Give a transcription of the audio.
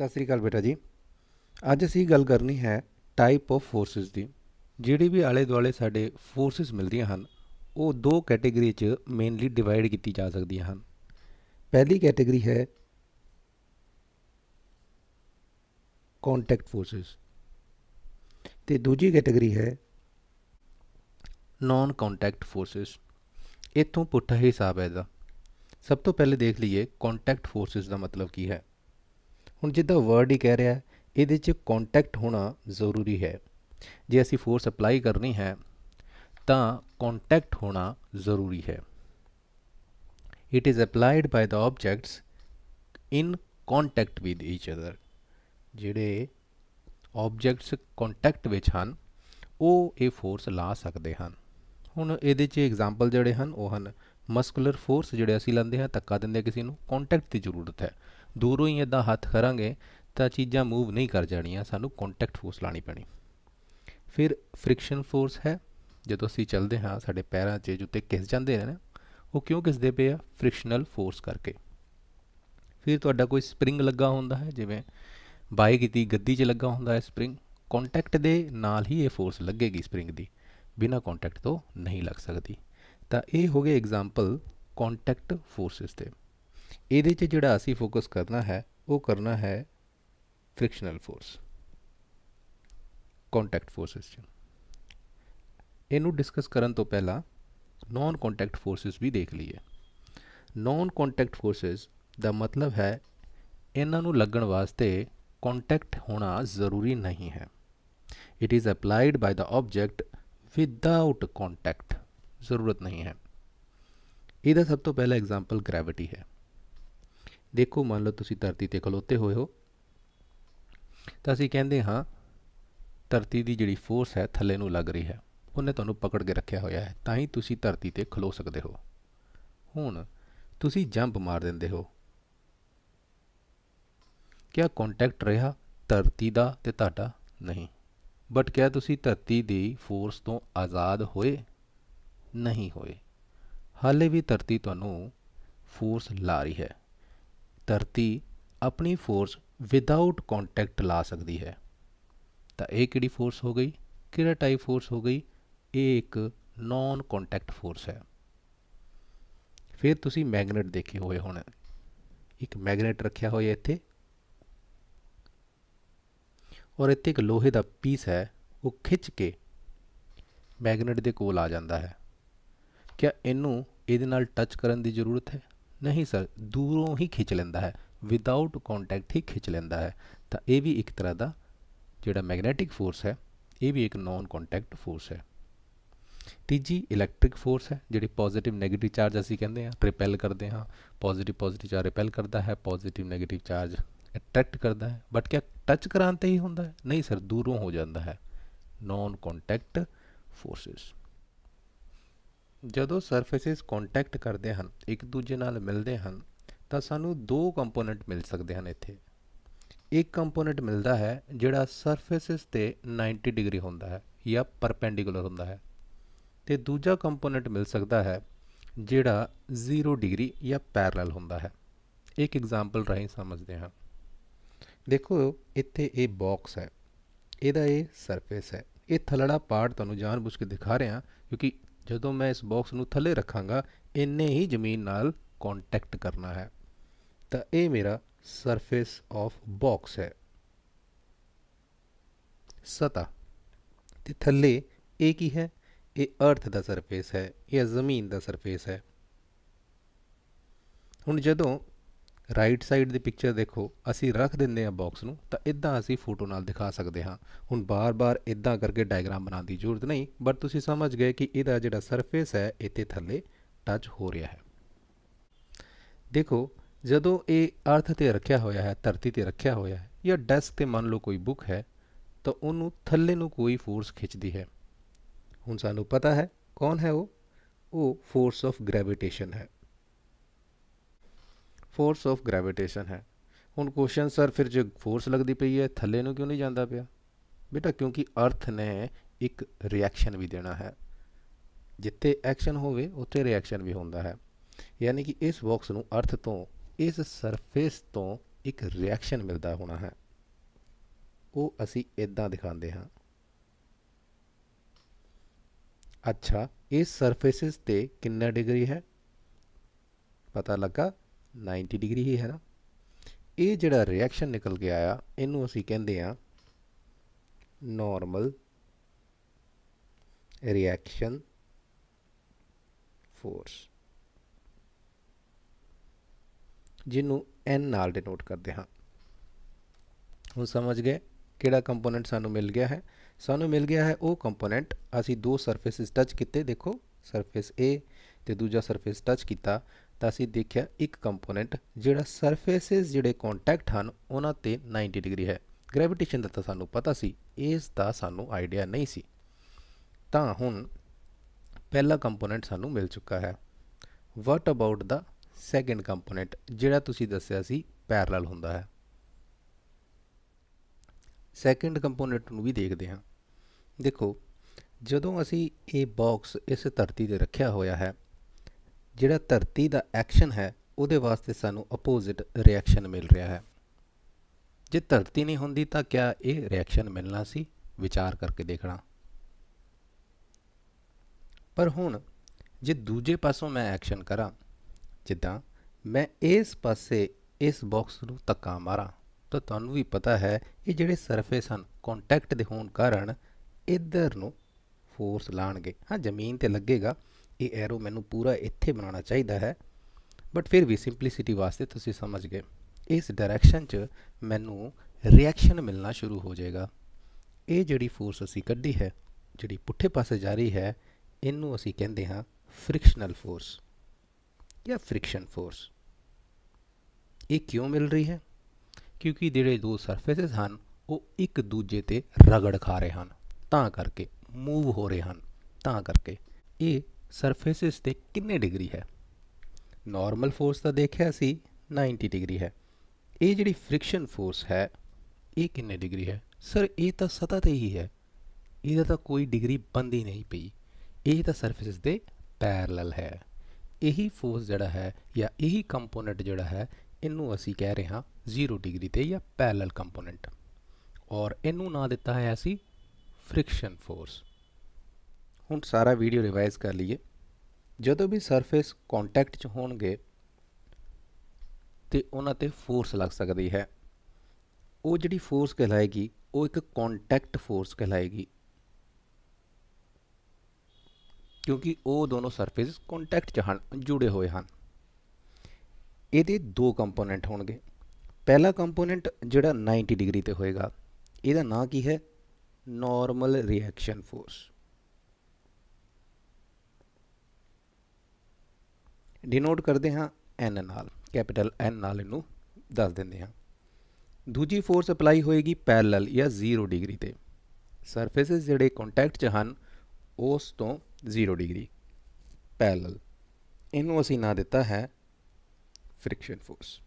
ਸਤਿ ਸ੍ਰੀ ਅਕਾਲ ਬੇਟਾ ਜੀ ਅੱਜ ਅਸੀਂ ਗੱਲ ਕਰਨੀ ਹੈ ਟਾਈਪ ਆਫ ਫੋਰਸਸ ਦੀ ਜਿਹੜੀ ਵੀ ਆਲੇ ਦੁਆਲੇ ਸਾਡੇ ਫੋਰਸਸ ਮਿਲਦੀਆਂ ਹਨ ਉਹ ਦੋ ਕੈਟਾਗਰੀ 'ਚ ਮੇਨਲੀ ਡਿਵਾਈਡ ਕੀਤੀ ਜਾ ਸਕਦੀਆਂ ਹਨ ਪਹਿਲੀ ਕੈਟਾਗਰੀ ਹੈ ਕੰਟੈਕਟ ਫੋਰਸਸ ਤੇ ਦੂਜੀ ਕੈਟਾਗਰੀ ਹੈ ਨਾਨ ਕੰਟੈਕਟ ਫੋਰਸਸ ਇਥੋਂ ਪੁੱਠਾ ਹੀ ਹਿਸਾਬ ਹੈ ਦਾ ਸਭ ਤੋਂ ਪਹਿਲੇ ਦੇਖ ਲਈਏ ਕੰਟੈਕਟ ਫੋਰਸਸ ਦਾ ਮਤਲਬ ਕੀ ਹੈ ਹੁਣ ਜਿੱਦਾਂ ਵਰਡ ਹੀ ਕਹਿ ਰਿਹਾ ਇਹਦੇ 'ਚ ਕੰਟੈਕਟ ਹੋਣਾ ਜ਼ਰੂਰੀ ਹੈ ਜੇ ਅਸੀਂ ਫੋਰਸ ਅਪਲਾਈ ਕਰਨੀ ਹੈ ਤਾਂ ਕੰਟੈਕਟ ਹੋਣਾ ਜ਼ਰੂਰੀ ਹੈ it is applied by the objects in contact with each other ਜਿਹੜੇ ਆਬਜੈਕਟਸ ਕੰਟੈਕਟ ਵਿੱਚ ਹਨ ਉਹ ਇਹ ਫੋਰਸ ਲਾ ਸਕਦੇ ਹਨ ਹੁਣ ਇਹਦੇ 'ਚ ਐਗਜ਼ਾਮਪਲ ਜਿਹੜੇ ਹਨ ਉਹ ਹਨ ਮਸਕੂਲਰ ਫੋਰਸ ਜਿਹੜੇ ਅਸੀਂ ਲੈਂਦੇ ਹਾਂ ਧੱਕਾ ਦਿੰਦੇ ਕਿਸੇ ਨੂੰ ਕੰਟੈਕਟ ਦੀ ਜ਼ਰੂਰਤ ਹੈ ਦੂਰੋਂ ਹੀ ਇਦਾਂ ਹੱਥ ਕਰਾਂਗੇ ਤਾਂ ਚੀਜ਼ਾਂ ਮੂਵ ਨਹੀਂ ਕਰ ਜਾਣੀਆਂ ਸਾਨੂੰ ਕੰਟੈਕਟ ਫੋਰਸ ਲਾਣੀ ਪੈਣੀ ਫਿਰ ਫ੍ਰਿਕਸ਼ਨ ਫੋਰਸ ਹੈ ਜਦੋਂ ਅਸੀਂ ਚੱਲਦੇ ਹਾਂ ਸਾਡੇ ਪੈਰਾਂ 'ਚ ਜੁੱਤੇ ਕਿਸ ਜਾਂਦੇ ਨੇ ਉਹ ਕਿਉਂ ਕਿਸਦੇ ਪਏ ਆ ਫ੍ਰਿਕਸ਼ਨਲ ਫੋਰਸ ਕਰਕੇ ਫਿਰ ਤੁਹਾਡਾ ਕੋਈ ਸਪ੍ਰਿੰਗ ਲੱਗਾ ਹੁੰਦਾ ਹੈ ਜਿਵੇਂ ਬਾਈਕ ਦੀ ਗੱਦੀ 'ਚ ਲੱਗਾ ਹੁੰਦਾ ਹੈ ਸਪ੍ਰਿੰਗ ਕੰਟੈਕਟ ਦੇ ਨਾਲ ਹੀ ਇਹ ਫੋਰਸ ਲੱਗੇਗੀ ਸਪ੍ਰਿੰਗ ਦੀ ਬਿਨਾ ਕੰਟੈਕਟ ਤੋਂ ਨਹੀਂ ਲੱਗ ਸਕਦੀ ਤਾਂ ਇਹ ਹੋ ਗਏ ਐਗਜ਼ਾਮਪਲ ਕੰਟੈਕਟ ਫੋਰਸਸ ਦੇ ये जोड़ा असी फोकस करना है वह करना है फ्रिक्शनल फोर्स कॉन्टैक्ट फोर्स इनू डिस्कस कर तो पहला नॉन कॉन्टैक्ट फोर्स भी देख लीए नॉन कॉन्टैक्ट फोर्स का मतलब है इन्हों लगन वास्ते कॉन्टैक्ट होना जरूरी नहीं है it is applied by the object without contact जरूरत नहीं है यदा सब तो पहला एग्जाम्पल ग्रैविटी है ਦੇਖੋ ਮੰਨ ਲਓ ਤੁਸੀਂ ਧਰਤੀ ਤੇ ਖਲੋਤੇ ਹੋਏ ਹੋ ਤਾਂ ਅਸੀਂ ਕਹਿੰਦੇ ਹਾਂ ਧਰਤੀ ਦੀ ਜਿਹੜੀ ਫੋਰਸ ਹੈ ਥੱਲੇ ਨੂੰ ਲੱਗ ਰਹੀ ਹੈ ਉਹਨੇ ਤੁਹਾਨੂੰ ਪਕੜ ਕੇ ਰੱਖਿਆ ਹੋਇਆ ਹੈ ਤਾਂ ਹੀ ਤੁਸੀਂ ਧਰਤੀ ਤੇ ਖਲੋ ਸਕਦੇ ਹੋ ਹੁਣ ਤੁਸੀਂ ਜੰਪ ਮਾਰ ਦਿੰਦੇ ਹੋ ਕਿਆ ਕੰਟੈਕਟ ਰਿਹਾ ਧਰਤੀ ਦਾ ਤੇ ਤੁਹਾਡਾ ਨਹੀਂ ਬਟ ਕਿਆ ਤੁਸੀਂ ਧਰਤੀ ਦੀ ਫੋਰਸ ਤੋਂ ਆਜ਼ਾਦ ਹੋਏ ਨਹੀਂ ਹੋਏ ਹਾਲੇ ਵੀ ਧਰਤੀ ਤੁਹਾਨੂੰ ਫੋਰਸ ਲਾ ਰਹੀ ਹੈ ਧਰਤੀ ਆਪਣੀ ਫੋਰਸ ਵਿਦਆਊਟ ਕੰਟੈਕਟ ਲਾ ਸਕਦੀ ਹੈ ਤਾਂ ਇਹ ਕਿਹੜੀ ਫੋਰਸ ਹੋ ਗਈ ਕਿਹੜਾ ਟਾਈਪ ਫੋਰਸ ਹੋ ਗਈ ਇਹ ਇੱਕ ਨਾਨ ਕੰਟੈਕਟ ਫੋਰਸ ਹੈ ਫਿਰ ਤੁਸੀਂ ਮੈਗਨੇਟ ਦੇਖੇ ਹੋਏ ਹੋਣ ਇੱਕ ਮੈਗਨੇਟ ਰੱਖਿਆ ਹੋਇਆ ਇੱਥੇ ਔਰ ਇੱਥੇ ਇੱਕ ਲੋਹੇ ਦਾ ਪੀਸ ਹੈ ਉਹ ਖਿੱਚ ਕੇ ਮੈਗਨੇਟ ਦੇ ਕੋਲ ਆ ਜਾਂਦਾ ਹੈ ਕੀ ਇਹਨੂੰ ਇਹਦੇ ਨਾਲ ਟੱਚ ਕਰਨ ਦੀ ਜ਼ਰੂਰਤ ਹੈ ਨਹੀਂ ਸਰ ਦੂਰੋਂ ਹੀ ਖਿੱਚ ਲੈਂਦਾ ਹੈ ਵਿਦਆਊਟ ਕੰਟੈਕਟ ਹੀ ਖਿੱਚ ਲੈਂਦਾ ਹੈ ਤਾਂ ਇਹ ਵੀ ਇੱਕ ਤਰ੍ਹਾਂ ਦਾ ਜਿਹੜਾ ਮੈਗਨੈਟਿਕ ਫੋਰਸ ਹੈ ਇਹ ਵੀ ਇੱਕ ਨੋਨ ਕੰਟੈਕਟ ਫੋਰਸ ਹੈ ਤੀਜੀ ਇਲੈਕਟ੍ਰਿਕ ਫੋਰਸ ਹੈ ਜਿਹੜੀ ਪੋਜ਼ਿਟਿਵ 네ਗੇਟਿਵ ਚਾਰਜ ਅਸੀਂ ਕਹਿੰਦੇ ਹਾਂ ਰਿਪੈਲ ਕਰਦੇ ਹਾਂ ਪੋਜ਼ਿਟਿਵ ਪੋਜ਼ਿਟਿਵ ਚਾਰਜ ਰਿਪੈਲ ਕਰਦਾ ਹੈ ਪੋਜ਼ਿਟਿਵ 네ਗੇਟਿਵ ਚਾਰਜ ਅਟਰੈਕਟ ਕਰਦਾ ਹੈ ਬਟ ਕਿਆ ਟੱਚ ਕਰਾਂਤੇ ਹੀ ਹੁੰਦਾ ਹੈ ਨਹੀਂ ਸਰ ਦੂਰੋਂ ਹੋ ਜਾਂਦਾ ਹੈ ਨੋਨ ਕੰਟੈਕਟ ਫੋਰਸਸ ਜਦੋਂ ਸਰਫੇਸਿਸ ਕੰਟੈਕਟ ਕਰਦੇ ਹਨ ਇੱਕ ਦੂਜੇ ਨਾਲ ਮਿਲਦੇ ਹਨ ਤਾਂ ਸਾਨੂੰ ਦੋ ਕੰਪੋਨੈਂਟ ਮਿਲ ਸਕਦੇ ਹਨ ਇੱਥੇ ਇੱਕ ਕੰਪੋਨੈਂਟ ਮਿਲਦਾ ਹੈ ਜਿਹੜਾ ਸਰਫੇਸਿਸ ਤੇ 90 ਡਿਗਰੀ ਹੁੰਦਾ ਹੈ ਜਾਂ ਪਰਪੈਂਡੀਕੂਲਰ ਹੁੰਦਾ ਹੈ ਤੇ ਦੂਜਾ ਕੰਪੋਨੈਂਟ ਮਿਲ ਸਕਦਾ ਹੈ ਜਿਹੜਾ 0 ਡਿਗਰੀ ਜਾਂ ਪੈਰਲਲ ਹੁੰਦਾ ਹੈ ਇੱਕ ਐਗਜ਼ਾਮਪਲ ਰਾਹੀਂ ਸਮਝਦੇ ਹਾਂ ਦੇਖੋ ਇੱਥੇ ਇਹ ਬਾਕਸ ਹੈ ਇਹਦਾ ਇਹ ਸਰਫੇਸ ਹੈ ਇਹ ਥਲੜਾ ਪਾਰਟ ਤੁਹਾਨੂੰ ਜਾਣਬੁੱਝ ਕੇ ਦਿਖਾ ਰਿਹਾ ਕਿਉਂਕਿ ਜਦੋਂ ਮੈਂ ਇਸ ਬਾਕਸ ਨੂੰ ਥੱਲੇ ਰੱਖਾਂਗਾ ਇੰਨੇ ਹੀ ਜ਼ਮੀਨ ਨਾਲ ਕੰਟੈਕਟ ਕਰਨਾ ਹੈ ਤਾਂ ਇਹ ਮੇਰਾ ਸਰਫੇਸ ਆਫ ਬਾਕਸ ਹੈ ਸਤਾ ਤੇ ਥੱਲੇ ਇਹ ਕੀ ਹੈ ਇਹ ਅਰਥ ਦਾ ਸਰਫੇਸ ਹੈ ਇਹ ਜ਼ਮੀਨ ਦਾ ਸਰਫੇਸ ਹੈ ਹੁਣ ਜਦੋਂ ਰਾਈਟ ਸਾਈਡ ਦੀ ਪਿਕਚਰ ਦੇਖੋ ਅਸੀਂ ਰੱਖ ਦਿੰਦੇ ਆ ਬਾਕਸ ਨੂੰ ਤਾਂ ਇਦਾਂ ਅਸੀਂ ਫੋਟੋ ਨਾਲ ਦਿਖਾ ਸਕਦੇ ਹਾਂ ਹੁਣ ਬਾਰ-ਬਾਰ ਇਦਾਂ ਕਰਕੇ ਡਾਇਗਰਾਮ ਬਣਾਉਣ ਦੀ ਜ਼ਰੂਰਤ ਨਹੀਂ ਬਟ ਤੁਸੀਂ ਸਮਝ ਗਏ ਕਿ ਇਹਦਾ ਜਿਹੜਾ ਸਰਫੇਸ ਹੈ ਇੱਥੇ ਥੱਲੇ ਟੱਚ ਹੋ ਰਿਹਾ ਹੈ ਦੇਖੋ ਜਦੋਂ ਇਹ ਅਰਥ ਤੇ ਰੱਖਿਆ ਹੋਇਆ ਹੈ ਧਰਤੀ ਤੇ ਰੱਖਿਆ ਹੋਇਆ ਹੈ ਜਾਂ ਡੈਸਕ ਤੇ ਮੰਨ ਲਓ ਕੋਈ ਬੁੱਕ ਹੈ ਤਾਂ ਉਹਨੂੰ ਥੱਲੇ ਨੂੰ ਕੋਈ ਫੋਰਸ ਖਿੱਚਦੀ ਹੈ ਹੁਣ ਸਾਨੂੰ ਪਤਾ ਹੈ ਕੌਣ ਹੈ ਉਹ ਉਹ ਫੋਰਸ ਆਫ ਗ੍ਰੈਵਿਟੇਸ਼ਨ ਹੈ ਫੋਰਸ ਆਫ ਗ੍ਰੈਵਿਟੇਸ਼ਨ ਹੈ ਹੁਣ ਕੁਐਸਚਨ ਸਰ ਫਿਰ ਜੇ ਫੋਰਸ ਲੱਗਦੀ ਪਈ ਹੈ ਥੱਲੇ ਨੂੰ ਕਿਉਂ ਨਹੀਂ ਜਾਂਦਾ ਪਿਆ ਬੇਟਾ ਕਿਉਂਕਿ ਅਰਥ ਨੇ ਇੱਕ ਰਿਐਕਸ਼ਨ ਵੀ ਦੇਣਾ ਹੈ ਜਿੱਥੇ ਐਕਸ਼ਨ ਹੋਵੇ ਉੱਥੇ ਰਿਐਕਸ਼ਨ ਵੀ ਹੁੰਦਾ ਹੈ ਯਾਨੀ ਕਿ ਇਸ ਬਾਕਸ ਨੂੰ ਅਰਥ ਤੋਂ ਇਸ ਸਰਫੇਸ ਤੋਂ ਇੱਕ ਰਿਐਕਸ਼ਨ ਮਿਲਦਾ ਹੋਣਾ ਹੈ ਉਹ ਅਸੀਂ ਇਦਾਂ ਦਿਖਾਉਂਦੇ ਹਾਂ ਅੱਛਾ ਇਸ ਸਰਫੇਸਿਸ ਤੇ ਕਿੰਨਾ ਡਿਗਰੀ ਹੈ ਪਤਾ ਲੱਗਾ 90 ਡਿਗਰੀ ਹੀ ਹੈ ਨਾ ਇਹ ਜਿਹੜਾ ਰਿਐਕਸ਼ਨ ਨਿਕਲ ਕੇ ਆਇਆ ਇਹਨੂੰ ਅਸੀਂ ਕਹਿੰਦੇ ਆ ਨਾਰਮਲ ਰਿਐਕਸ਼ਨ ਫੋਰਸ ਜਿਹਨੂੰ n ਨਾਲ ਡਿਨੋਟ ਕਰਦੇ ਹਾਂ ਹੁਣ ਸਮਝ ਗਏ ਕਿਹੜਾ ਕੰਪੋਨੈਂਟ ਸਾਨੂੰ ਮਿਲ ਗਿਆ ਹੈ ਸਾਨੂੰ ਮਿਲ ਗਿਆ ਹੈ ਉਹ ਕੰਪੋਨੈਂਟ ਅਸੀਂ ਦੋ ਸਰਫੇਸਿਸ ਟੱਚ ਕੀਤੇ ਦੇਖੋ ਸਰਫੇਸ A ਤੇ ਦੂਜਾ ਸਰਫੇਸ ਟੱਚ ਕੀਤਾ ਤਾਂ ਅਸੀਂ ਦੇਖਿਆ ਇੱਕ ਕੰਪੋਨੈਂਟ ਜਿਹੜਾ ਸਰਫੇਸਿਸ ਜਿਹੜੇ ਕੰਟੈਕਟ ਹਨ ਉਹਨਾਂ ਤੇ 90 ਡਿਗਰੀ ਹੈ ਗ੍ਰੈਵਿਟੇਸ਼ਨ ਦਾ ਤਾਂ ਸਾਨੂੰ ਪਤਾ ਸੀ ਇਸ ਦਾ ਸਾਨੂੰ ਆਈਡੀਆ ਨਹੀਂ ਸੀ ਤਾਂ ਹੁਣ ਪਹਿਲਾ ਕੰਪੋਨੈਂਟ ਸਾਨੂੰ ਮਿਲ ਚੁੱਕਾ ਹੈ what about the second component ਜਿਹੜਾ ਤੁਸੀਂ ਦੱਸਿਆ ਸੀ ਪੈਰਲਲ ਹੁੰਦਾ ਹੈ ਸੈਕੰਡ ਕੰਪੋਨੈਂਟ ਨੂੰ ਵੀ ਦੇਖਦੇ ਹਾਂ ਦੇਖੋ ਜਦੋਂ ਅਸੀਂ ਇਹ ਬਾਕਸ ਇਸ ਧਰਤੀ ਤੇ ਰੱਖਿਆ ਹੋਇਆ ਹੈ ਜਿਹੜਾ ਧਰਤੀ ਦਾ ਐਕਸ਼ਨ ਹੈ ਉਹਦੇ ਵਾਸਤੇ ਸਾਨੂੰ ਆਪੋਜ਼ਿਟ ਰਿਐਕਸ਼ਨ ਮਿਲ ਰਿਹਾ ਹੈ ਜੇ ਧਰਤੀ ਨਹੀਂ ਹੁੰਦੀ ਤਾਂ ਕਿਆ ਇਹ ਰਿਐਕਸ਼ਨ ਮਿਲਣਾ ਸੀ ਵਿਚਾਰ ਕਰਕੇ ਦੇਖਣਾ ਪਰ ਹੁਣ ਜੇ ਦੂਜੇ ਪਾਸੋਂ ਮੈਂ ਐਕਸ਼ਨ ਕਰਾਂ ਜਿੱਦਾਂ ਮੈਂ ਇਸ ਪਾਸੇ ਇਸ ਬਾਕਸ ਨੂੰ ਤੱਕਾ ਮਾਰਾਂ ਤਾਂ ਤੁਹਾਨੂੰ ਵੀ ਪਤਾ ਹੈ ਇਹ ਜਿਹੜੇ ਸਰਫੇਸ ਹਨ ਕੰਟੈਕਟ ਦੇ ਹੋਣ ਕਾਰਨ ਇੱਧਰ ਨੂੰ ਫੋਰਸ ਲਾਣਗੇ ਹਾਂ ਜ਼ਮੀਨ ਤੇ ਲੱਗੇਗਾ ਇਹ ਐਰੋ ਮੈਨੂੰ ਪੂਰਾ ਇੱਥੇ ਬਣਾਉਣਾ ਚਾਹੀਦਾ ਹੈ ਬਟ ਫਿਰ ਵੀ ਸਿੰਪਲਿਸਿਟੀ ਵਾਸਤੇ ਤੁਸੀਂ ਸਮਝ ਗਏ ਇਸ ਡਾਇਰੈਕਸ਼ਨ 'ਚ ਮੈਨੂੰ ਰਿਐਕਸ਼ਨ ਮਿਲਣਾ ਸ਼ੁਰੂ ਹੋ ਜਾਏਗਾ ਇਹ ਜਿਹੜੀ ਫੋਰਸ ਅਸੀਂ ਕੱਢੀ ਹੈ ਜਿਹੜੀ ਪੁੱਠੇ ਪਾਸੇ ਜਾ ਰਹੀ ਹੈ ਇਹਨੂੰ ਅਸੀਂ ਕਹਿੰਦੇ ਹਾਂ ਫ੍ਰਿਕਸ਼ਨਲ ਫੋਰਸ ਜਾਂ ਫ੍ਰਿਕਸ਼ਨ ਫੋਰਸ ਇਹ ਕਿਉਂ ਮਿਲ ਰਹੀ ਹੈ ਕਿਉਂਕਿ ਜਿਹੜੇ ਦੋ ਸਰਫੇਸਸ ਹਨ ਉਹ ਇੱਕ ਦੂਜੇ ਤੇ ਰਗੜ ਖਾ ਰਹੇ ਹਨ ਤਾਂ ਕਰਕੇ ਮੂਵ ਹੋ ਰਹੇ ਹਨ ਤਾਂ ਕਰਕੇ ਇਹ ਸਰਫੇਸਿਸ ਤੇ ਕਿੰਨੇ ਡਿਗਰੀ ਹੈ ਨਾਰਮਲ ਫੋਰਸ ਤਾਂ ਦੇਖਿਆ ਸੀ 90 ਡਿਗਰੀ ਹੈ ਇਹ ਜਿਹੜੀ ਫ੍ਰਿਕਸ਼ਨ ਫੋਰਸ ਹੈ ਇਹ ਕਿੰਨੇ ਡਿਗਰੀ ਹੈ ਸਰ ਇਹ ਤਾਂ ਸਤਾ ਤੇ ਹੀ ਹੈ ਇਹਦਾ ਤਾਂ ਕੋਈ ਡਿਗਰੀ ਬੰਦੀ ਨਹੀਂ ਪਈ ਇਹ ਤਾਂ ਸਰਫੇਸਿਸ ਦੇ ਪੈਰਲਲ ਹੈ ਇਹੀ ਫੋਰਸ ਜਿਹੜਾ ਹੈ ਜਾਂ ਇਹੀ ਕੰਪੋਨੈਂਟ ਜਿਹੜਾ ਹੈ ਇਹਨੂੰ ਅਸੀਂ ਕਹਿ ਰਹੇ ਹਾਂ 0 ਡਿਗਰੀ ਤੇ ਜਾਂ ਪੈਰਲਲ ਕੰਪੋਨੈਂਟ ਔਰ ਇਹਨੂੰ ਨਾਂ ਦਿੱਤਾ ਹੈ ਅਸੀਂ ਫ੍ਰਿਕਸ਼ਨ ਫੋਰਸ ਹੁਣ ਸਾਰਾ ਵੀਡੀਓ ਰਿਵਾਈਜ਼ ਕਰ ਲਈਏ ਜਦੋਂ ਵੀ ਸਰਫੇਸ ਕੰਟੈਕਟ 'ਚ ਹੋਣਗੇ ਤੇ ਉਹਨਾਂ ਤੇ ਫੋਰਸ ਲੱਗ ਸਕਦੀ ਹੈ ਉਹ ਜਿਹੜੀ ਫੋਰਸ ਕਹਲਾਏਗੀ ਉਹ ਇੱਕ ਕੰਟੈਕਟ ਫੋਰਸ ਕਹਲਾਏਗੀ ਕਿਉਂਕਿ ਉਹ ਦੋਨੋਂ ਸਰਫੇਸ ਕੰਟੈਕਟ 'ਚ ਹਨ ਜੁੜੇ ਹੋਏ ਹਨ ਇਹਦੇ ਦੋ ਕੰਪੋਨੈਂਟ ਹੋਣਗੇ ਪਹਿਲਾ ਕੰਪੋਨੈਂਟ ਜਿਹੜਾ 90 ਡਿਗਰੀ ਤੇ ਹੋਏਗਾ ਇਹਦਾ ਨਾਂ ਕੀ ਹੈ ਨਾਰਮਲ ਰਿਐਕਸ਼ਨ ਫੋਰਸ ਡਿਨੋਟ ਕਰਦੇ ਹਾਂ n ਨਾਲ ਕੈਪੀਟਲ n ਨਾਲ ਇਹਨੂੰ ਦੱਸ ਦਿੰਦੇ ਹਾਂ ਦੂਜੀ ਫੋਰਸ ਅਪਲਾਈ ਹੋਏਗੀ ਪੈਰਲਲ ਜਾਂ 0 ਡਿਗਰੀ ਤੇ ਸਰਫੇਸਿਸ ਜਿਹੜੇ ਕੰਟੈਕਟ 'ਚ ਹਨ ਉਸ ਤੋਂ 0 ਡਿਗਰੀ ਪੈਰਲਲ ਇਹਨੂੰ ਅਸੀਂ ਨਾਂ ਦਿੱਤਾ ਹੈ ਫ੍ਰਿਕਸ਼ਨ ਫੋਰਸ